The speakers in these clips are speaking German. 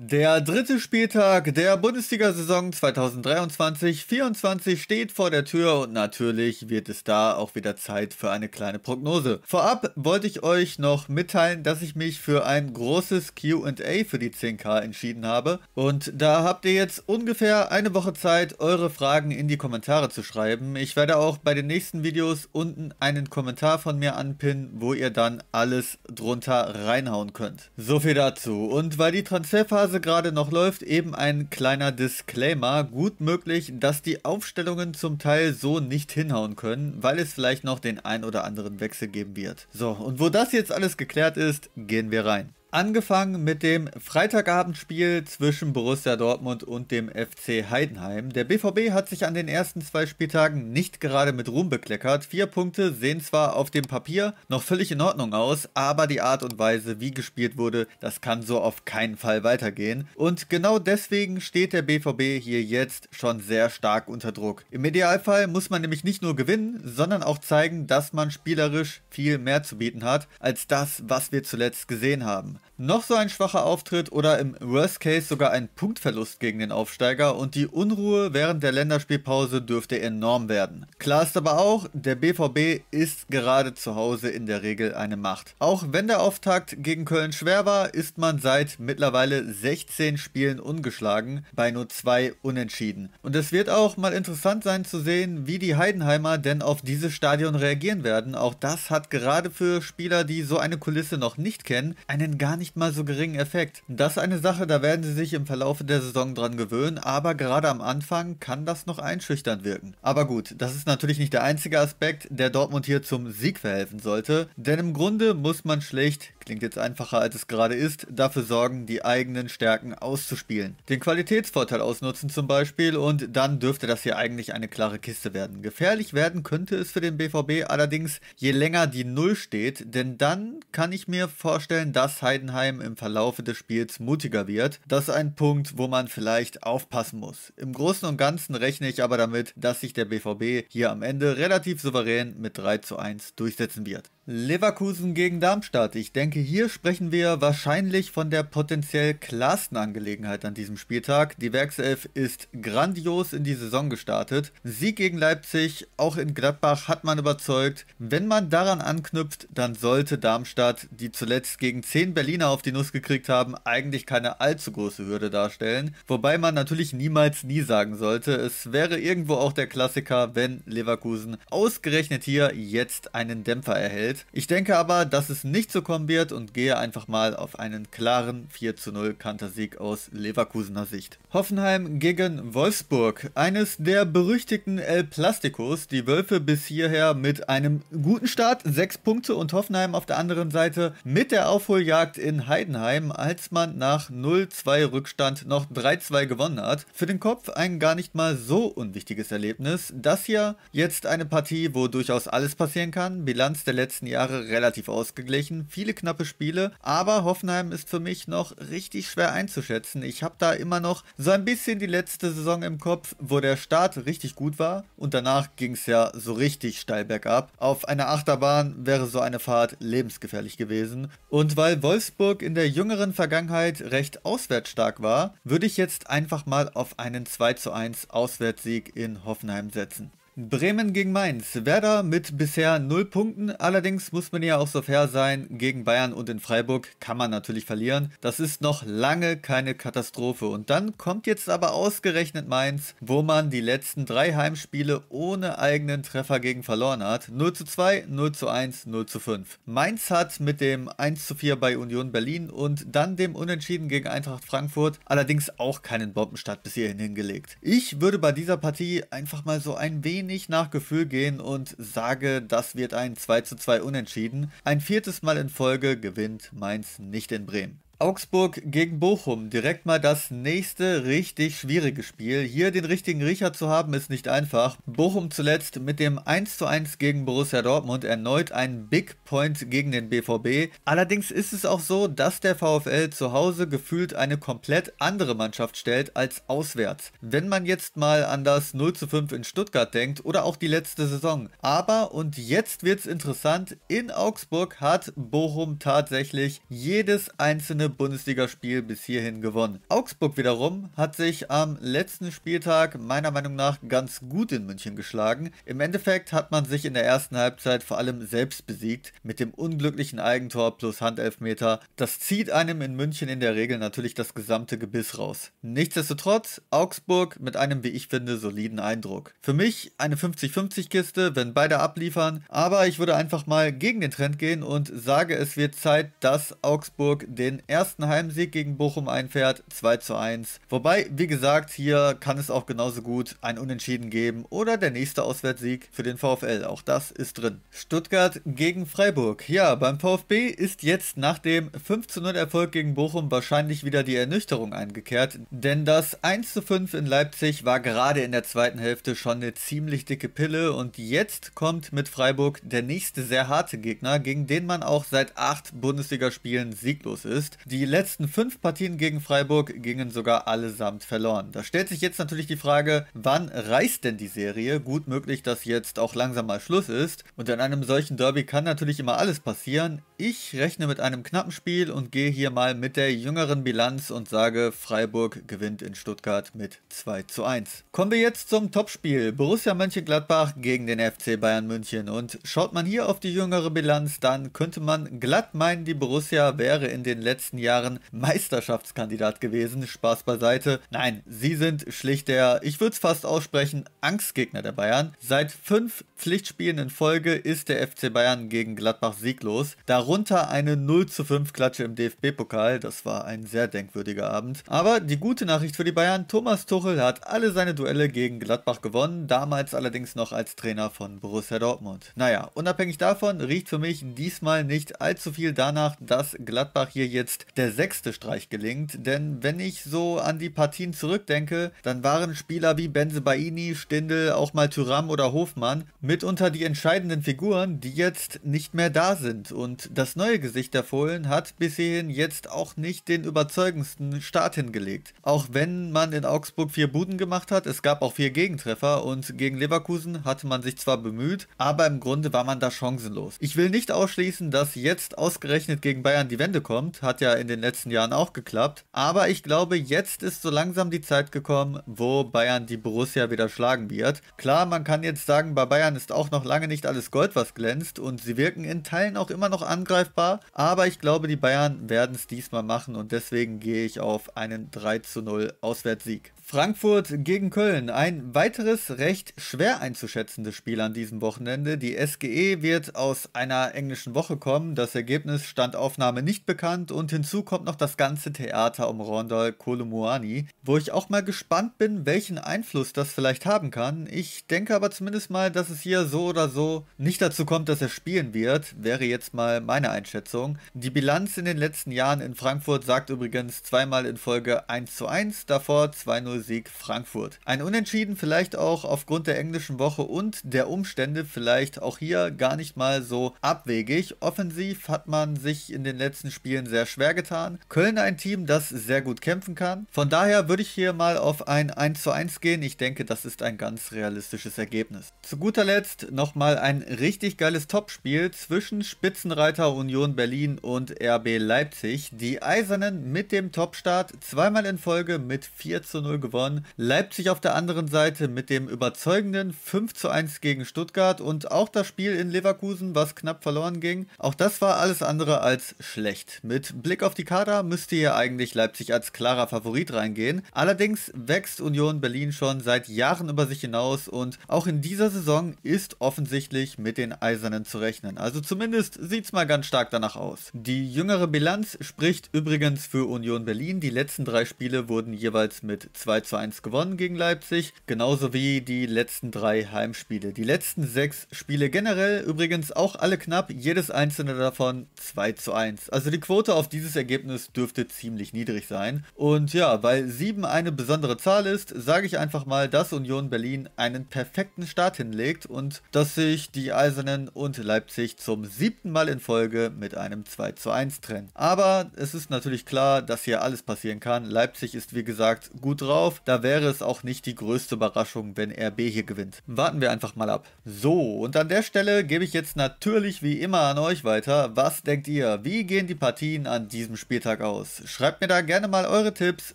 Der dritte Spieltag der Bundesliga-Saison 2023-24 steht vor der Tür und natürlich wird es da auch wieder Zeit für eine kleine Prognose. Vorab wollte ich euch noch mitteilen, dass ich mich für ein großes QA für die 10K entschieden habe und da habt ihr jetzt ungefähr eine Woche Zeit, eure Fragen in die Kommentare zu schreiben. Ich werde auch bei den nächsten Videos unten einen Kommentar von mir anpinnen, wo ihr dann alles drunter reinhauen könnt. So viel dazu und weil die Transferphase Phase gerade noch läuft, eben ein kleiner Disclaimer. Gut möglich, dass die Aufstellungen zum Teil so nicht hinhauen können, weil es vielleicht noch den ein oder anderen Wechsel geben wird. So, und wo das jetzt alles geklärt ist, gehen wir rein. Angefangen mit dem Freitagabendspiel zwischen Borussia Dortmund und dem FC Heidenheim. Der BVB hat sich an den ersten zwei Spieltagen nicht gerade mit Ruhm bekleckert. Vier Punkte sehen zwar auf dem Papier noch völlig in Ordnung aus, aber die Art und Weise, wie gespielt wurde, das kann so auf keinen Fall weitergehen. Und genau deswegen steht der BVB hier jetzt schon sehr stark unter Druck. Im Idealfall muss man nämlich nicht nur gewinnen, sondern auch zeigen, dass man spielerisch viel mehr zu bieten hat, als das, was wir zuletzt gesehen haben. Noch so ein schwacher Auftritt oder im Worst Case sogar ein Punktverlust gegen den Aufsteiger und die Unruhe während der Länderspielpause dürfte enorm werden. Klar ist aber auch, der BVB ist gerade zu Hause in der Regel eine Macht. Auch wenn der Auftakt gegen Köln schwer war, ist man seit mittlerweile 16 Spielen ungeschlagen, bei nur zwei Unentschieden. Und es wird auch mal interessant sein zu sehen, wie die Heidenheimer denn auf dieses Stadion reagieren werden. Auch das hat gerade für Spieler, die so eine Kulisse noch nicht kennen, einen ganz gar nicht mal so geringen Effekt. Das ist eine Sache, da werden sie sich im Verlaufe der Saison dran gewöhnen, aber gerade am Anfang kann das noch einschüchternd wirken. Aber gut, das ist natürlich nicht der einzige Aspekt, der Dortmund hier zum Sieg verhelfen sollte, denn im Grunde muss man schlecht, klingt jetzt einfacher als es gerade ist, dafür sorgen, die eigenen Stärken auszuspielen. Den Qualitätsvorteil ausnutzen zum Beispiel und dann dürfte das hier eigentlich eine klare Kiste werden. Gefährlich werden könnte es für den BVB allerdings, je länger die Null steht, denn dann kann ich mir vorstellen, dass Heidenheim Heidenheim im Verlaufe des Spiels mutiger wird. Das ist ein Punkt, wo man vielleicht aufpassen muss. Im Großen und Ganzen rechne ich aber damit, dass sich der BVB hier am Ende relativ souverän mit 3 zu 1 durchsetzen wird. Leverkusen gegen Darmstadt. Ich denke, hier sprechen wir wahrscheinlich von der potenziell klarsten Angelegenheit an diesem Spieltag. Die Werkself ist grandios in die Saison gestartet. Sieg gegen Leipzig, auch in Gladbach hat man überzeugt. Wenn man daran anknüpft, dann sollte Darmstadt, die zuletzt gegen 10 Berliner auf die Nuss gekriegt haben, eigentlich keine allzu große Hürde darstellen. Wobei man natürlich niemals nie sagen sollte, es wäre irgendwo auch der Klassiker, wenn Leverkusen ausgerechnet hier jetzt einen Dämpfer erhält steht. Ich denke aber, dass es nicht so kommen wird und gehe einfach mal auf einen klaren 4 zu 0 Kantersieg aus Leverkusener Sicht. Hoffenheim gegen Wolfsburg. Eines der berüchtigten El Plasticos. Die Wölfe bis hierher mit einem guten Start, 6 Punkte und Hoffenheim auf der anderen Seite mit der Aufholjagd in Heidenheim, als man nach 0-2 Rückstand noch 3-2 gewonnen hat. Für den Kopf ein gar nicht mal so unwichtiges Erlebnis. Das hier jetzt eine Partie, wo durchaus alles passieren kann. Bilanz der letzten Jahre relativ ausgeglichen. Viele knappe Spiele, aber Hoffenheim ist für mich noch richtig schwer einzuschätzen. Ich habe da immer noch so ein bisschen die letzte Saison im Kopf, wo der Start richtig gut war und danach ging es ja so richtig steil bergab. Auf einer Achterbahn wäre so eine Fahrt lebensgefährlich gewesen. Und weil Wolfsburg in der jüngeren Vergangenheit recht auswärts stark war, würde ich jetzt einfach mal auf einen 2 zu 1 Auswärtssieg in Hoffenheim setzen. Bremen gegen Mainz. Werder mit bisher null Punkten. Allerdings muss man ja auch so fair sein. Gegen Bayern und in Freiburg kann man natürlich verlieren. Das ist noch lange keine Katastrophe. Und dann kommt jetzt aber ausgerechnet Mainz, wo man die letzten drei Heimspiele ohne eigenen Treffer gegen verloren hat. 0 zu 2, 0 zu 1, 0 zu 5. Mainz hat mit dem 1 zu 4 bei Union Berlin und dann dem Unentschieden gegen Eintracht Frankfurt allerdings auch keinen Bombenstart bis hierhin hingelegt. Ich würde bei dieser Partie einfach mal so ein wenig nicht nach Gefühl gehen und sage, das wird ein 2:2 Unentschieden. Ein viertes Mal in Folge gewinnt Mainz nicht in Bremen. Augsburg gegen Bochum. Direkt mal das nächste richtig schwierige Spiel. Hier den richtigen Riecher zu haben, ist nicht einfach. Bochum zuletzt mit dem 1:1 gegen Borussia Dortmund erneut ein Big Point gegen den BVB. Allerdings ist es auch so, dass der VfL zu Hause gefühlt eine komplett andere Mannschaft stellt als auswärts. Wenn man jetzt mal an das 0:5 in Stuttgart denkt oder auch die letzte Saison. Aber, und jetzt wird's interessant, in Augsburg hat Bochum tatsächlich jedes einzelne Bundesligaspiel bis hierhin gewonnen. Augsburg wiederum hat sich am letzten Spieltag meiner Meinung nach ganz gut in München geschlagen. Im Endeffekt hat man sich in der ersten Halbzeit vor allem selbst besiegt mit dem unglücklichen Eigentor plus Handelfmeter. Das zieht einem in München in der Regel natürlich das gesamte Gebiss raus. Nichtsdestotrotz Augsburg mit einem, wie ich finde, soliden Eindruck. Für mich eine 50-50 Kiste, wenn beide abliefern, aber ich würde einfach mal gegen den Trend gehen und sage, es wird Zeit, dass Augsburg den ersten ersten Heimsieg gegen Bochum einfährt, 2 zu 1. Wobei, wie gesagt, hier kann es auch genauso gut ein Unentschieden geben oder der nächste Auswärtssieg für den VfL. Auch das ist drin. Stuttgart gegen Freiburg. Ja, beim VfB ist jetzt nach dem 5 zu 0 Erfolg gegen Bochum wahrscheinlich wieder die Ernüchterung eingekehrt, denn das 1 zu 5 in Leipzig war gerade in der zweiten Hälfte schon eine ziemlich dicke Pille und jetzt kommt mit Freiburg der nächste sehr harte Gegner, gegen den man auch seit acht Bundesligaspielen sieglos ist. Die letzten fünf Partien gegen Freiburg gingen sogar allesamt verloren. Da stellt sich jetzt natürlich die Frage, wann reißt denn die Serie? Gut möglich, dass jetzt auch langsam mal Schluss ist. Und in einem solchen Derby kann natürlich immer alles passieren. Ich rechne mit einem knappen Spiel und gehe hier mal mit der jüngeren Bilanz und sage, Freiburg gewinnt in Stuttgart mit 2 zu 1. Kommen wir jetzt zum Topspiel. Borussia Mönchengladbach gegen den FC Bayern München. Und schaut man hier auf die jüngere Bilanz, dann könnte man glatt meinen, die Borussia wäre in den letzten letzten Jahren Meisterschaftskandidat gewesen. Spaß beiseite. Nein, sie sind schlicht der, ich würde es fast aussprechen, Angstgegner der Bayern. Seit fünf Pflichtspielen in Folge ist der FC Bayern gegen Gladbach sieglos. Darunter eine 0 zu 5 Klatsche im DFB-Pokal. Das war ein sehr denkwürdiger Abend. Aber die gute Nachricht für die Bayern, Thomas Tuchel hat alle seine Duelle gegen Gladbach gewonnen, damals allerdings noch als Trainer von Borussia Dortmund. Naja, unabhängig davon riecht für mich diesmal nicht allzu viel danach, dass Gladbach hier jetzt jetzt der sechste Streich gelingt, denn wenn ich so an die Partien zurückdenke, dann waren Spieler wie Baini, Stindel, auch mal Tyram oder Hofmann mitunter die entscheidenden Figuren, die jetzt nicht mehr da sind und das neue Gesicht der Fohlen hat bisherhin jetzt auch nicht den überzeugendsten Start hingelegt. Auch wenn man in Augsburg vier Buden gemacht hat, es gab auch vier Gegentreffer und gegen Leverkusen hatte man sich zwar bemüht, aber im Grunde war man da chancenlos. Ich will nicht ausschließen, dass jetzt ausgerechnet gegen Bayern die Wende kommt, hat ja ja in den letzten Jahren auch geklappt. Aber ich glaube, jetzt ist so langsam die Zeit gekommen, wo Bayern die Borussia wieder schlagen wird. Klar, man kann jetzt sagen, bei Bayern ist auch noch lange nicht alles Gold, was glänzt und sie wirken in Teilen auch immer noch angreifbar. Aber ich glaube, die Bayern werden es diesmal machen und deswegen gehe ich auf einen 3 zu 0 Auswärtssieg. Frankfurt gegen Köln. Ein weiteres recht schwer einzuschätzendes Spiel an diesem Wochenende. Die SGE wird aus einer englischen Woche kommen. Das Ergebnis stand Aufnahme nicht bekannt und hinzu kommt noch das ganze Theater um Rondol Kolumuani, wo ich auch mal gespannt bin, welchen Einfluss das vielleicht haben kann. Ich denke aber zumindest mal, dass es hier so oder so nicht dazu kommt, dass er spielen wird, wäre jetzt mal meine Einschätzung. Die Bilanz in den letzten Jahren in Frankfurt sagt übrigens zweimal in Folge 1 zu 1, davor 2-0 Sieg Frankfurt. Ein Unentschieden vielleicht auch aufgrund der englischen Woche und der Umstände vielleicht auch hier gar nicht mal so abwegig. Offensiv hat man sich in den letzten Spielen sehr schwer getan. Köln ein Team, das sehr gut kämpfen kann. Von daher würde ich hier mal auf ein 1:1 gehen. Ich denke, das ist ein ganz realistisches Ergebnis. Zu guter Letzt nochmal ein richtig geiles Topspiel zwischen Spitzenreiter Union Berlin und RB Leipzig. Die Eisernen mit dem Topstart zweimal in Folge mit 4 zu 0 gewonnen gewonnen. Leipzig auf der anderen Seite mit dem überzeugenden 5 zu 1 gegen Stuttgart und auch das Spiel in Leverkusen, was knapp verloren ging. Auch das war alles andere als schlecht. Mit Blick auf die Kader müsste hier eigentlich Leipzig als klarer Favorit reingehen. Allerdings wächst Union Berlin schon seit Jahren über sich hinaus und auch in dieser Saison ist offensichtlich mit den Eisernen zu rechnen. Also zumindest sieht es mal ganz stark danach aus. Die jüngere Bilanz spricht übrigens für Union Berlin. Die letzten drei Spiele wurden jeweils mit zwei 3 zu 1 gewonnen gegen Leipzig, genauso wie die letzten drei Heimspiele. Die letzten sechs Spiele generell übrigens auch alle knapp, jedes einzelne davon 2 zu 1. Also die Quote auf dieses Ergebnis dürfte ziemlich niedrig sein. Und ja, weil 7 eine besondere Zahl ist, sage ich einfach mal, dass Union Berlin einen perfekten Start hinlegt und dass sich die Eisernen und Leipzig zum siebten Mal in Folge mit einem 2 zu 1 trennen. Aber es ist natürlich klar, dass hier alles passieren kann. Leipzig ist wie gesagt gut drauf auf. Da wäre es auch nicht die größte Überraschung, wenn RB hier gewinnt. Warten wir einfach mal ab. So, und an der Stelle gebe ich jetzt natürlich wie immer an euch weiter. Was denkt ihr? Wie gehen die Partien an diesem Spieltag aus? Schreibt mir da gerne mal eure Tipps,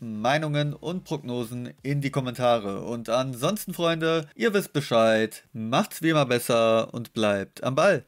Meinungen und Prognosen in die Kommentare. Und ansonsten, Freunde, ihr wisst Bescheid. Macht's wie immer besser und bleibt am Ball.